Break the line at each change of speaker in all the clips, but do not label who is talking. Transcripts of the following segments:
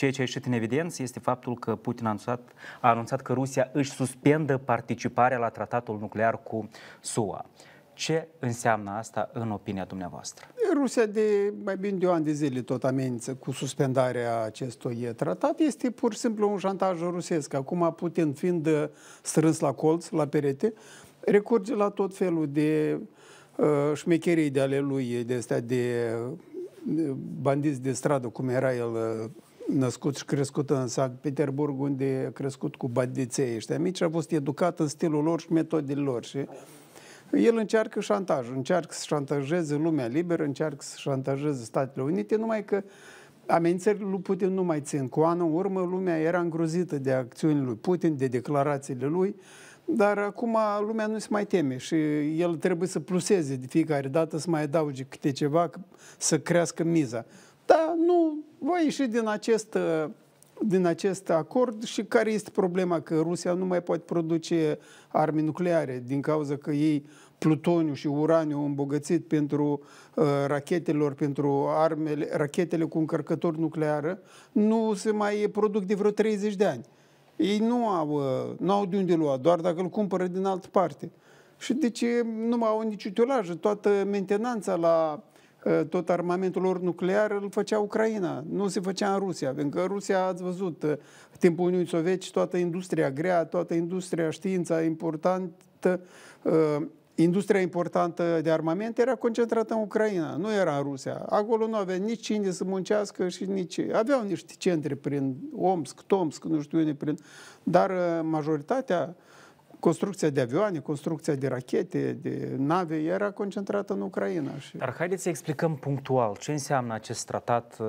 Ceea ce a ieșit în evidență este faptul că Putin a anunțat, a anunțat că Rusia își suspendă participarea la tratatul nuclear cu SUA. Ce înseamnă asta în opinia dumneavoastră?
Rusia de mai bine de o an de zile tot amenință cu suspendarea acestui tratat. Este pur și simplu un șantaj rusesc. Acum Putin fiind strâns la colț, la perete, recurge la tot felul de uh, șmecherii de ale lui, de astea de uh, bandiți de stradă, cum era el uh, născut și crescut în Sankt Petersburg, unde a crescut cu bandiței ăștia mici a fost educat în stilul lor și metodele lor. Și el încearcă șantaj, încearcă să șantajeze lumea liberă, încearcă să șantajeze Statele Unite, numai că amenințările lui Putin nu mai țin. Cu anul în urmă, lumea era îngrozită de acțiunile lui Putin, de declarațiile lui, dar acum lumea nu se mai teme și el trebuie să pluseze de fiecare dată, să mai adauge câte ceva, să crească miza. Dar nu va ieși din acest, din acest acord și care este problema că Rusia nu mai poate produce arme nucleare din cauza că ei plutoniu și uraniu îmbogățit pentru uh, rachetelor, pentru armele, rachetele cu încărcători nucleară, nu se mai produc de vreo 30 de ani. Ei nu au, uh, nu au de unde lua, doar dacă îl cumpără din altă parte. Și deci nu mai au nici utilaj. Toată mentenanța la tot armamentul lor nuclear îl făcea Ucraina, nu se făcea în Rusia. Pentru că Rusia, ați văzut, în uh, timpul Uniunii Sovietice, toată industria grea, toată industria știința importantă, uh, industria importantă de armament era concentrată în Ucraina, nu era în Rusia. Acolo nu avea nici cine să muncească și nici... Aveau niște centre prin Omsk, Tomsk, nu știu unde, prin... Dar uh, majoritatea uh, construcția de avioane, construcția de rachete, de nave, era concentrată în Ucraina. Și...
Dar haideți să explicăm punctual ce înseamnă acest tratat uh,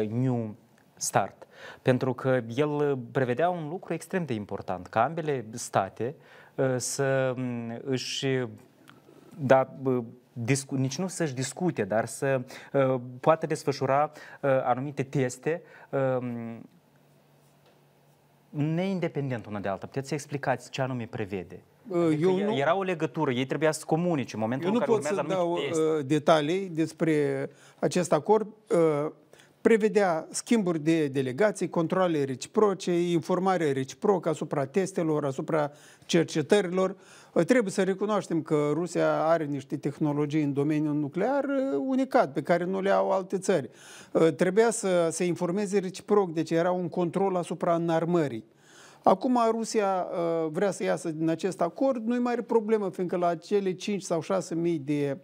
uh, New Start. Pentru că el uh, prevedea un lucru extrem de important, ca ambele state uh, să um, își da, uh, discu- nici nu să-și discute, dar să uh, poată desfășura uh, anumite teste uh, neindependent una de alta. Puteți să explicați ce anume prevede? Adică eu nu, era o legătură, ei trebuia să comunice în momentul eu nu în care pot să dau test. Uh,
detalii despre acest acord. Uh, prevedea schimburi de delegații, controle reciproce, informare reciprocă asupra testelor, asupra cercetărilor. Uh, Trebuie să recunoaștem că Rusia are niște tehnologii în domeniul nuclear uh, unicat, pe care nu le au alte țări. Uh, trebuia să se informeze reciproc, deci era un control asupra înarmării. Acum Rusia uh, vrea să iasă din acest acord, nu-i mai are problemă, fiindcă la cele 5 sau 6 mii de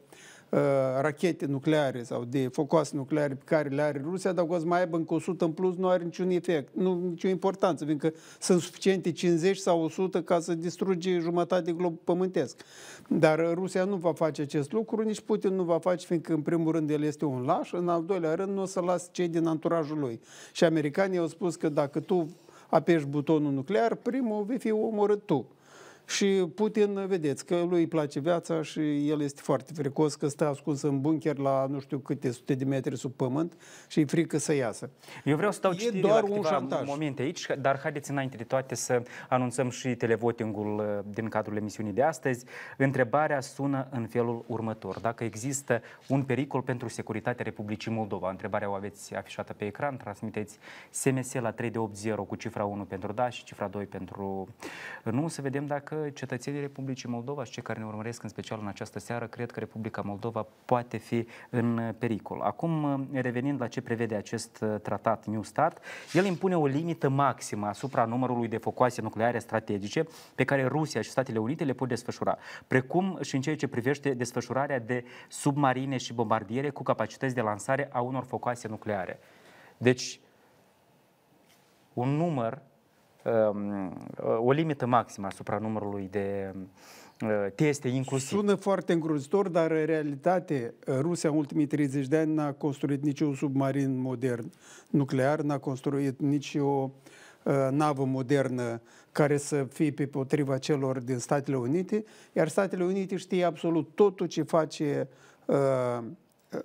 Uh, rachete nucleare sau de focoase nucleare pe care le are Rusia, dacă o să mai aibă încă 100 în plus, nu are niciun efect, nu nicio importanță, fiindcă sunt suficiente 50 sau 100 ca să distruge jumătate de glob pământesc. Dar Rusia nu va face acest lucru, nici Putin nu va face, fiindcă în primul rând el este un laș, în al doilea rând nu o să las cei din anturajul lui. Și americanii au spus că dacă tu apeși butonul nuclear, primul vei fi omorât tu. Și Putin, vedeți, că lui îi place viața și el este foarte fricos că stă ascuns în bunker la nu știu câte sute de metri sub pământ și îi frică să iasă. Eu
vreau să dau citire doar la un șantaj. momente aici, dar haideți înainte de toate să anunțăm și televotingul uh, din cadrul emisiunii de astăzi. Întrebarea sună în felul următor. Dacă există un pericol pentru securitatea Republicii Moldova, întrebarea o aveți afișată pe ecran, transmiteți SMS la 380 cu cifra 1 pentru da și cifra 2 pentru nu, să vedem dacă că cetățenii Republicii Moldova și cei care ne urmăresc în special în această seară cred că Republica Moldova poate fi în pericol. Acum, revenind la ce prevede acest uh, tratat New Start, el impune o limită maximă asupra numărului de focoase nucleare strategice pe care Rusia și Statele Unite le pot desfășura, precum și în ceea ce privește desfășurarea de submarine și bombardiere cu capacități de lansare a unor focoase nucleare. Deci, un număr Um, uh, o limită maximă asupra numărului de uh, teste inclusiv. Sună foarte îngrozitor, dar în realitate
uh, Rusia în ultimii 30 de ani n-a construit nici un submarin modern nuclear, n-a construit nici o navă modernă care să fie pe potriva celor din Statele Unite, iar Statele Unite știe absolut totul ce face uh, Uh,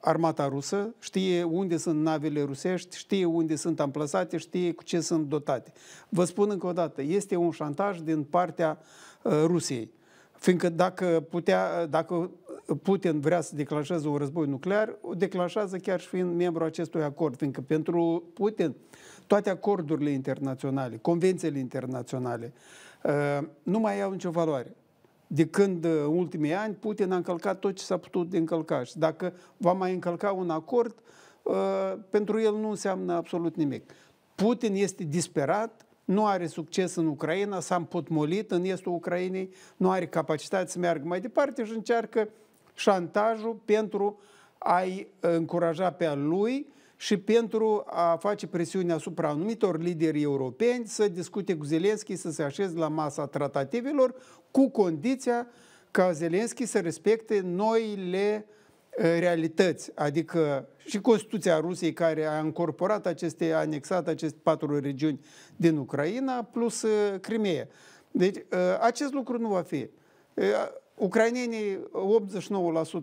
armata rusă, știe unde sunt navele rusești, știe unde sunt amplasate, știe cu ce sunt dotate. Vă spun încă o dată, este un șantaj din partea uh, Rusiei. Fiindcă dacă, putea, dacă Putin vrea să declanșeze un război nuclear, o declanșează chiar și fiind membru acestui acord, fiindcă pentru Putin toate acordurile internaționale, convențiile internaționale, uh, nu mai au nicio valoare de când uh, în ultimii ani Putin a încălcat tot ce s-a putut de încălca. Și dacă va mai încălca un acord, uh, pentru el nu înseamnă absolut nimic. Putin este disperat, nu are succes în Ucraina, s-a împotmolit în estul Ucrainei, nu are capacitate să meargă mai departe și încearcă șantajul pentru a-i uh, încuraja pe a lui și pentru a face presiune asupra anumitor lideri europeni să discute cu Zelenski, să se așeze la masa tratativelor, cu condiția ca Zelenski să respecte noile uh, realități, adică și Constituția Rusiei care a incorporat aceste, a anexat aceste patru regiuni din Ucraina, plus uh, Crimea. Deci uh, acest lucru nu va fi. Ucrainenii,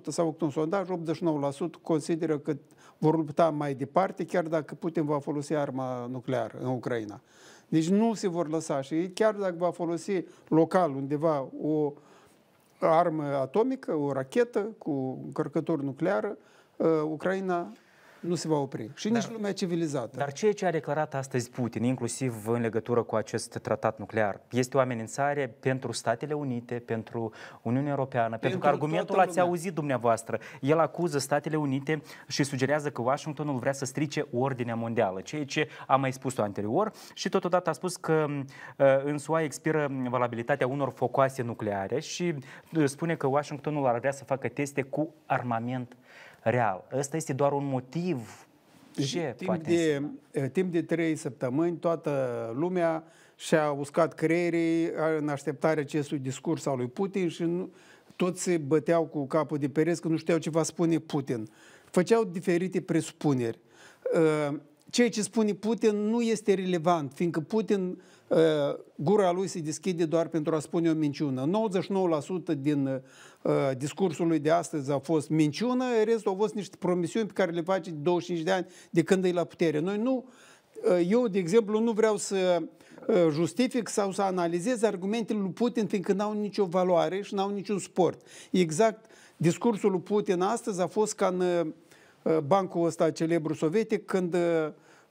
89% sau un sondaj, 89% consideră că vor lupta mai departe, chiar dacă Putin va folosi arma nucleară în Ucraina. Deci nu se vor lăsa și chiar dacă va folosi local undeva o armă atomică, o rachetă cu încărcătură nucleară, uh, Ucraina nu se va opri. Și dar, nici
lumea civilizată. Dar ceea ce a declarat astăzi Putin, inclusiv în legătură cu acest tratat nuclear, este o amenințare pentru Statele Unite, pentru Uniunea Europeană, pentru, pentru că argumentul ați auzit dumneavoastră. El acuză Statele Unite și sugerează că Washingtonul vrea să strice ordinea mondială, ceea ce a mai spus-o anterior și totodată a spus că uh, în SUA expiră valabilitatea unor focoase nucleare și uh, spune că Washingtonul ar vrea să facă teste cu armament real. Ăsta este doar un motiv.
Ce timp, poate de, timp de trei săptămâni, toată lumea și-a uscat creierii în așteptarea acestui discurs al lui Putin și nu, toți se băteau cu capul de pereți că nu știau ce va spune Putin. Făceau diferite presupuneri ceea ce spune Putin nu este relevant, fiindcă Putin, uh, gura lui se deschide doar pentru a spune o minciună. 99% din uh, discursul lui de astăzi a fost minciună, restul au fost niște promisiuni pe care le face de 25 de ani de când e la putere. Noi nu, uh, eu, de exemplu, nu vreau să justific sau să analizez argumentele lui Putin, fiindcă n-au nicio valoare și n-au niciun sport. Exact discursul lui Putin astăzi a fost ca în Uh, bancul ăsta celebru sovietic, când uh,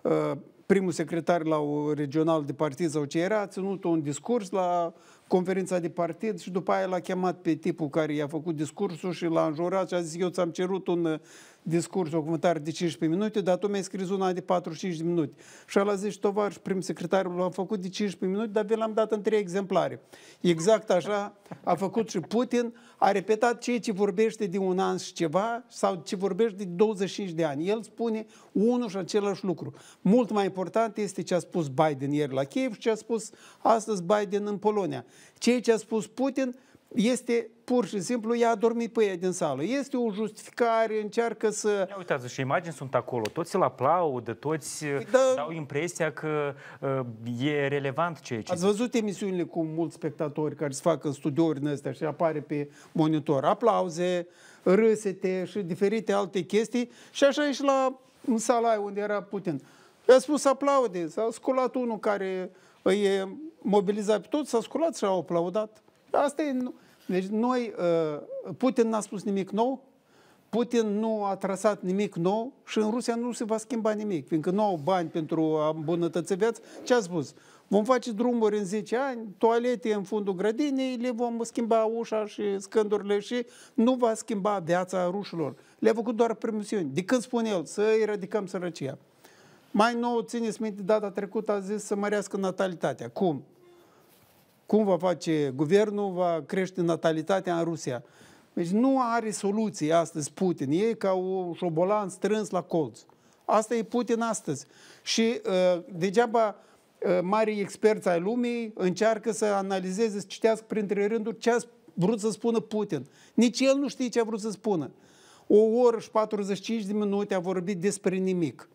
uh, primul secretar la o regional de partid sau ce era, a ținut un discurs la conferința de partid și după aia l-a chemat pe tipul care i-a făcut discursul și l-a înjurat și a zis eu ți-am cerut un discurs, o cuvântare de 15 minute, dar tu mi-ai scris una de 45 de minute. Și a zis: tovarăș, prim secretarul l-a făcut de 15 minute, dar vi l-am dat în trei exemplare. Exact așa a făcut și Putin, a repetat ceea ce vorbește de un an și ceva sau ce vorbește de 25 de ani. El spune unul și același lucru. Mult mai important este ce a spus Biden ieri la Kiev și ce a spus astăzi Biden în Polonia. Ceea ce a spus Putin este pur și simplu ea a dormit pe ea din sală. Este o
justificare, încearcă să... Ia uitați, și imagini sunt acolo, toți îl aplaudă, toți păi uh, da. dau impresia că uh, e relevant ceea ce... Ați
văzut emisiunile cu mulți spectatori care se fac în studiouri în astea și apare pe monitor aplauze, râsete și diferite alte chestii și așa e și la în sala unde era Putin. I-a spus aplaude, s-a sculat unul care îi mobiliza pe toți, s-a sculat și au aplaudat. Asta e... Deci noi, uh, Putin n-a spus nimic nou, Putin nu a trasat nimic nou și în Rusia nu se va schimba nimic, fiindcă nu au bani pentru a îmbunătăți viața. Ce a spus? Vom face drumuri în 10 ani, toalete în fundul grădinii, le vom schimba ușa și scândurile și nu va schimba viața rușilor. Le-a făcut doar promisiuni. De când spune el? Să eradicăm sărăcia. Mai nou, țineți minte, data trecută a zis să mărească natalitatea. Cum? cum va face guvernul, va crește natalitatea în Rusia. Deci nu are soluții astăzi Putin. E ca o șobolan strâns la colț. Asta e Putin astăzi. Și uh, degeaba uh, marii experți ai lumii încearcă să analizeze, să citească printre rânduri ce a vrut să spună Putin. Nici el nu știe ce a vrut să spună. O oră și 45 de minute a vorbit despre nimic.